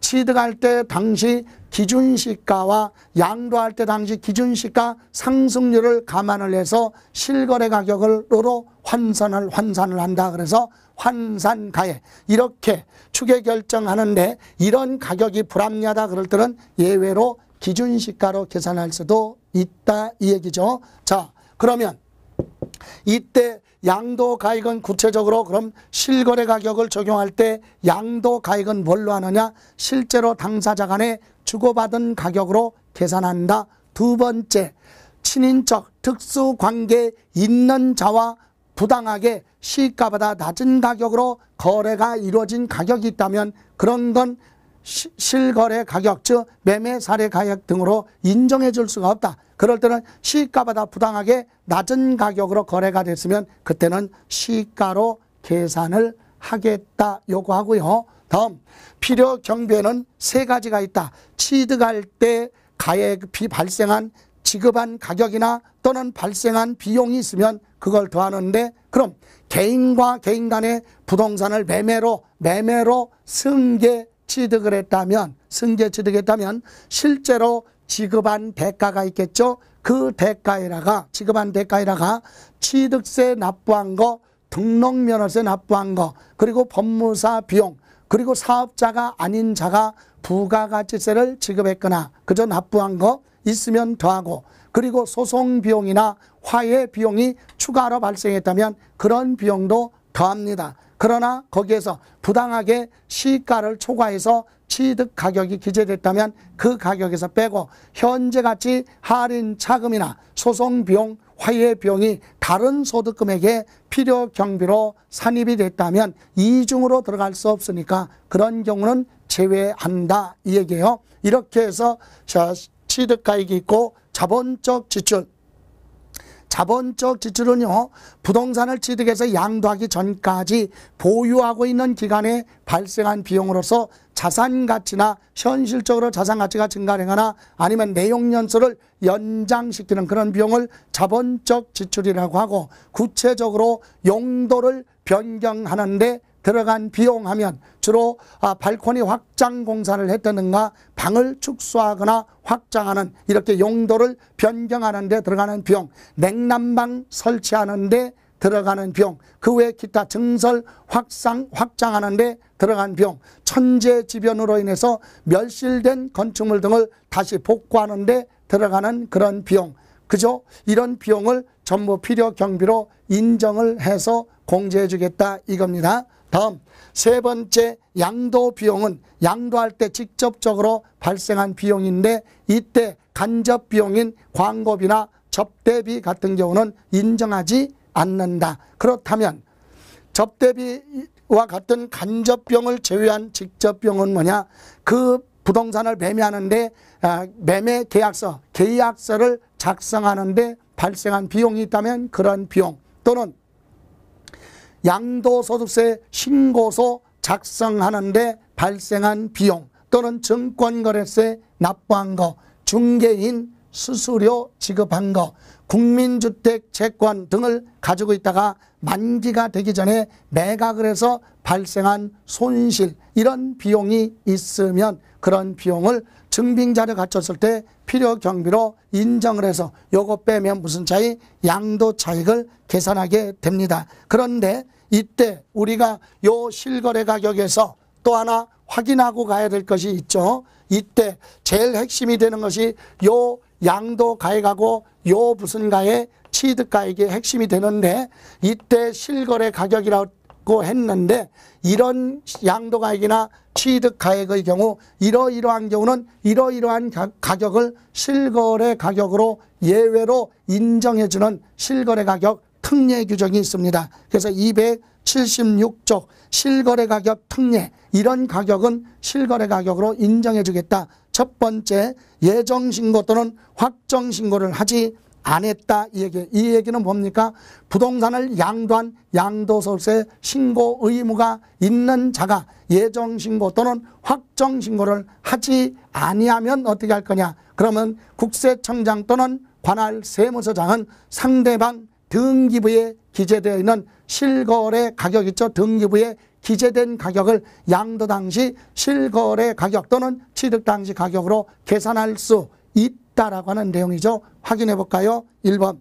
취득할 때 당시 기준시가와 양도할 때 당시 기준시가 상승률을 감안을 해서 실거래 가격으로 환산을 환산을 한다 그래서 환산가액 이렇게 축에 결정하는데 이런 가격이 불합리하다 그럴 때는 예외로 기준시가로 계산할 수도 있다 이 얘기죠. 자 그러면 이때 양도 가액은 구체적으로 그럼 실거래 가격을 적용할 때 양도 가액은 뭘로 하느냐 실제로 당사자 간의 주고받은 가격으로 계산한다. 두 번째, 친인척, 특수관계 있는 자와 부당하게 시가보다 낮은 가격으로 거래가 이루어진 가격이 있다면 그런 건 시, 실거래 가격, 즉 매매 사례 가격 등으로 인정해 줄 수가 없다. 그럴 때는 시가보다 부당하게 낮은 가격으로 거래가 됐으면 그때는 시가로 계산을 하겠다 요구하고요. 다음 필요 경비에는 세 가지가 있다. 취득할 때 가액비 발생한 지급한 가격이나 또는 발생한 비용이 있으면 그걸 더하는데 그럼 개인과 개인 간의 부동산을 매매로 매매로 승계 취득을 했다면 승계 취득했다면 실제로 지급한 대가가 있겠죠. 그 대가에다가 지급한 대가에다가 취득세 납부한 거, 등록면허세 납부한 거, 그리고 법무사 비용, 그리고 사업자가 아닌 자가 부가가치세를 지급했거나 그저 납부한 거 있으면 더하고 그리고 소송 비용이나 화해 비용이 추가로 발생했다면 그런 비용도 더합니다. 그러나 거기에서 부당하게 시가를 초과해서 취득 가격이 기재됐다면 그 가격에서 빼고 현재 같이 할인 차금이나 소송 비용 화해비용이 다른 소득금액에 필요 경비로 산입이 됐다면 이중으로 들어갈 수 없으니까 그런 경우는 제외한다 이 얘기예요. 이렇게 해서 취득가액이 있고 자본적 지출 자본적 지출은요, 부동산을 취득해서 양도하기 전까지 보유하고 있는 기간에 발생한 비용으로서 자산 가치나 현실적으로 자산 가치가 증가하거나 아니면 내용 연수를 연장시키는 그런 비용을 자본적 지출이라고 하고 구체적으로 용도를 변경하는데 들어간 비용하면 주로 아, 발코니 확장 공사를 했다든가 방을 축소하거나 확장하는 이렇게 용도를 변경하는 데 들어가는 비용 냉난방 설치하는 데 들어가는 비용 그 외 기타 증설 확상 확장하는 데 들어간 비용 천재지변으로 인해서 멸실된 건축물 등을 다시 복구하는 데 들어가는 그런 비용 그죠? 이런 비용을 전부 필요 경비로 인정을 해서 공제해 주겠다 이겁니다. 다음 세 번째 양도 비용은 양도할 때 직접적으로 발생한 비용인데 이때 간접 비용인 광고비나 접대비 같은 경우는 인정하지 않는다. 그렇다면 접대비와 같은 간접비용을 제외한 직접비용은 뭐냐? 그 부동산을 매매하는데 아, 매매 계약서, 계약서를 작성하는데 발생한 비용이 있다면 그런 비용 또는 양도소득세 신고서 작성하는데 발생한 비용 또는 증권거래세 납부한 거 중개인 수수료 지급한 거, 국민주택 채권 등을 가지고 있다가 만기가 되기 전에 매각을 해서 발생한 손실 이런 비용이 있으면 그런 비용을 증빙자료 갖췄을 때 필요 경비로 인정을 해서 요거 빼면 무슨 차이? 양도 차익을 계산하게 됩니다. 그런데 이때 우리가 요 실거래 가격에서 또 하나 확인하고 가야 될 것이 있죠. 이때 제일 핵심이 되는 것이 요 양도 가액하고 요 무슨 가액 취득 가액이 핵심이 되는데 이때 실거래 가격이라고 했는데 이런 양도 가액이나 취득 가액의 경우 이러이러한 경우는 이러이러한 가격을 실거래 가격으로 예외로 인정해주는 실거래 가격 특례 규정이 있습니다. 그래서 276조 실거래 가격 특례 이런 가격은 실거래 가격으로 인정해 주겠다. 첫 번째 예정신고 또는 확정신고를 하지 안했다 이 얘기. 이 얘기는 뭡니까? 부동산을 양도한 양도소세 신고 의무가 있는 자가 예정 신고 또는 확정 신고를 하지 아니하면 어떻게 할 거냐? 그러면 국세청장 또는 관할 세무서장은 상대방 등기부에 기재되어 있는 실거래 가격 있죠? 등기부에 기재된 가격을 양도 당시 실거래 가격 또는 취득 당시 가격으로 계산할 수 있다라고 하는 내용이죠. 확인해 볼까요? 1번.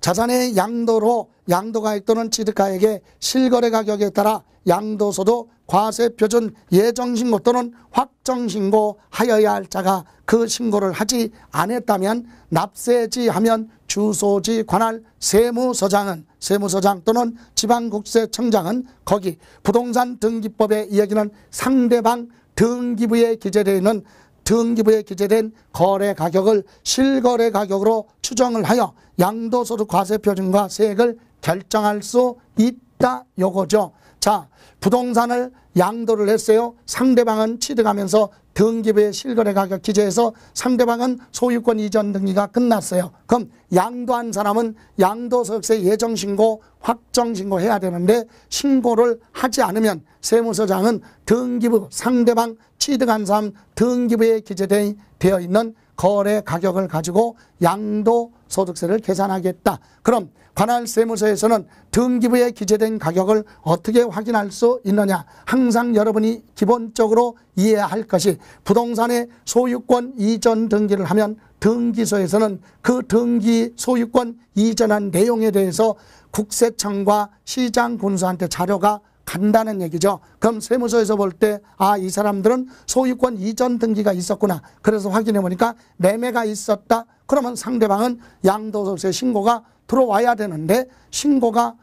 자산의 양도로 양도가액 또는 취득가액의 실거래 가격에 따라 양도소도 과세표준 예정신고 또는 확정신고 하여야 할 자가 그 신고를 하지 않았다면 납세지 하면 주소지 관할 세무서장은 세무서장 또는 지방국세청장은 거기 부동산 등기법에 이야기는 상대방 등기부에 기재되어 있는 등기부에 기재된 거래 가격을 실거래 가격으로 추정을 하여 양도소득 과세표준과 세액을 결정할 수 있다 요거죠. 자 부동산을 양도를 했어요. 상대방은 취득하면서 등기부에 실거래 가격 기재해서 상대방은 소유권 이전 등기가 끝났어요. 그럼 양도한 사람은 양도소득세 예정신고 확정신고 해야 되는데 신고를 하지 않으면 세무서장은 등기부 상대방 취득한 사람 등기부에 기재되어 있는 거래 가격을 가지고 양도소득세를 계산하겠다. 그럼 관할 세무서에서는 등기부에 기재된 가격을 어떻게 확인할 수 있느냐 항상 여러분이 기본적으로 이해할 것이 부동산의 소유권 이전 등기를 하면 등기소에서는 그 등기 소유권 이전한 내용에 대해서 국세청과 시장군수한테 자료가 간다는 얘기죠. 그럼 세무서에서 볼 때 아 이 사람들은 소유권 이전 등기가 있었구나. 그래서 확인해 보니까 매매가 있었다. 그러면 상대방은 양도소세 신고가 들어와야 되는데 신고가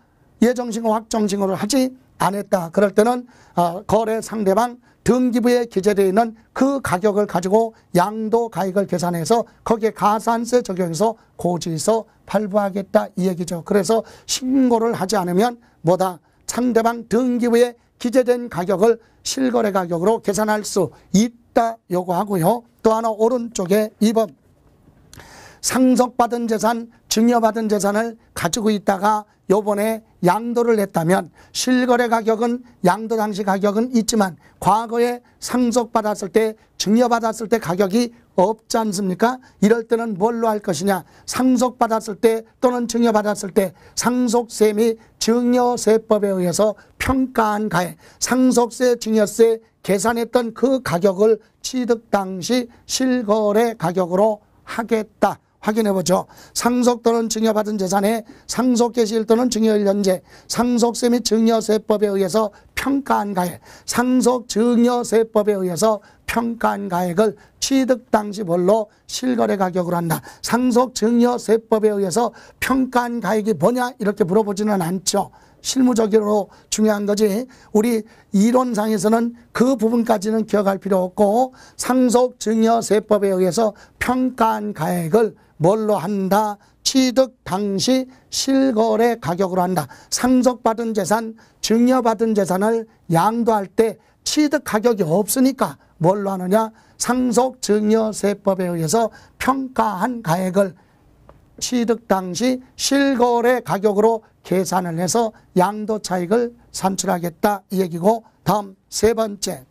예정신고 확정신고를 하지 않았다. 그럴 때는 아, 거래 상대방 등기부에 기재되어 있는 그 가격을 가지고 양도 가액을 계산해서 거기에 가산세 적용해서 고지서 발부하겠다 이 얘기죠. 그래서 신고를 하지 않으면 뭐다 상대방 등기부에 기재된 가격을 실거래 가격으로 계산할 수 있다 요구하고요. 또 하나 오른쪽에 2번 상속받은 재산 증여받은 재산을 가지고 있다가 요번에 양도를 했다면 실거래 가격은 양도 당시 가격은 있지만 과거에 상속받았을 때 증여받았을 때 가격이 없지 않습니까? 이럴 때는 뭘로 할 것이냐? 상속받았을 때 또는 증여받았을 때 상속세 및 증여세법에 의해서 평가한 가액, 상속세, 증여세 계산했던 그 가격을 취득 당시 실거래 가격으로 하겠다. 확인해보죠. 상속 또는 증여받은 재산의 상속 개시일 또는 증여일 현재 상속세 및 증여세법에 의해서 평가한 가액, 상속 증여세법에 의해서 평가한 가액을 취득 당시별로 실거래 가격으로 한다. 상속 증여세법에 의해서 평가한 가액이 뭐냐 이렇게 물어보지는 않죠. 실무적으로 중요한 거지 우리 이론상에서는 그 부분까지는 기억할 필요 없고 상속증여세법에 의해서 평가한 가액을 뭘로 한다? 취득 당시 실거래 가격으로 한다. 상속받은 재산, 증여받은 재산을 양도할 때 취득 가격이 없으니까 뭘로 하느냐? 상속 증여세법에 의해서 평가한 가액을 취득 당시 실거래 가격으로 계산을 해서 양도 차익을 산출하겠다 이 얘기고 다음 세 번째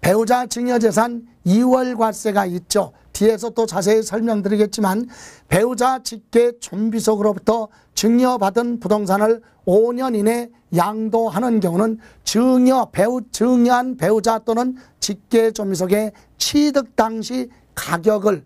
배우자 증여재산 2월 과세가 있죠. 뒤에서 또 자세히 설명드리겠지만 배우자 직계 준비속으로부터 증여받은 부동산을 5년 이내 양도하는 경우는 증여 배우 증여한 배우자 또는 직계 준비속의 취득 당시 가격을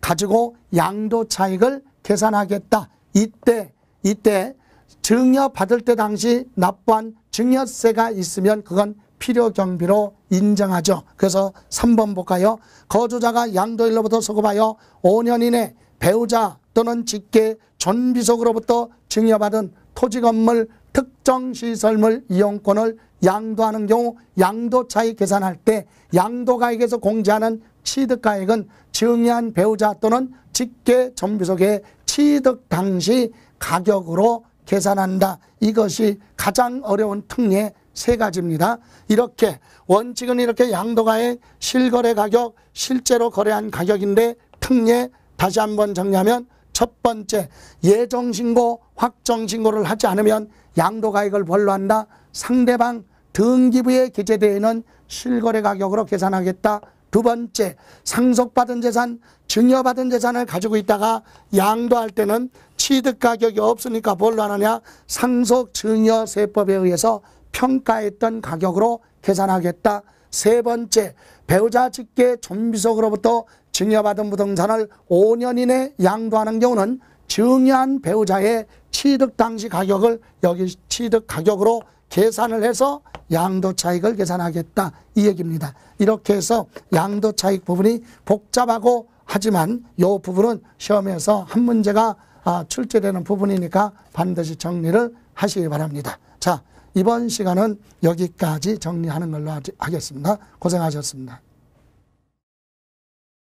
가지고 양도 차익을 계산하겠다. 이때 이때 증여 받을 때 당시 납부한 증여세가 있으면 그건 필요 경비로 인정하죠. 그래서 3번 볼까요? 거주자가 양도일로부터 소급하여 5년 이내 배우자 또는 직계 전비속으로부터 증여받은 토지 건물 특정 시설물 이용권을 양도하는 경우 양도차익 계산할 때 양도가액에서 공제하는 취득가액은 증여한 배우자 또는 직계 전비속의 취득 당시 가격으로 계산한다. 이것이 가장 어려운 특례 세 가지입니다. 이렇게 원칙은 이렇게 양도가액, 실거래 가격, 실제로 거래한 가격인데 특례 다시 한번 정리하면 첫 번째 예정신고, 확정신고를 하지 않으면 양도가액을 벌로 한다. 상대방 등기부에 기재되는 실거래 가격으로 계산하겠다. 두 번째, 상속받은 재산, 증여받은 재산을 가지고 있다가 양도할 때는 취득 가격이 없으니까 뭘로 하느냐? 상속 증여세법에 의해서 평가했던 가격으로 계산하겠다. 세 번째, 배우자 직계 존비속으로부터 증여받은 부동산을 5년 이내 양도하는 경우는 증여한 배우자의 취득 당시 가격을 여기 취득 가격으로 계산을 해서 양도 차익을 계산하겠다 이 얘기입니다. 이렇게 해서 양도 차익 부분이 복잡하고 하지만 요 부분은 시험에서 한 문제가 아, 출제되는 부분이니까 반드시 정리를 하시기 바랍니다. 자, 이번 시간은 여기까지 정리하는 걸로 하겠습니다. 고생하셨습니다.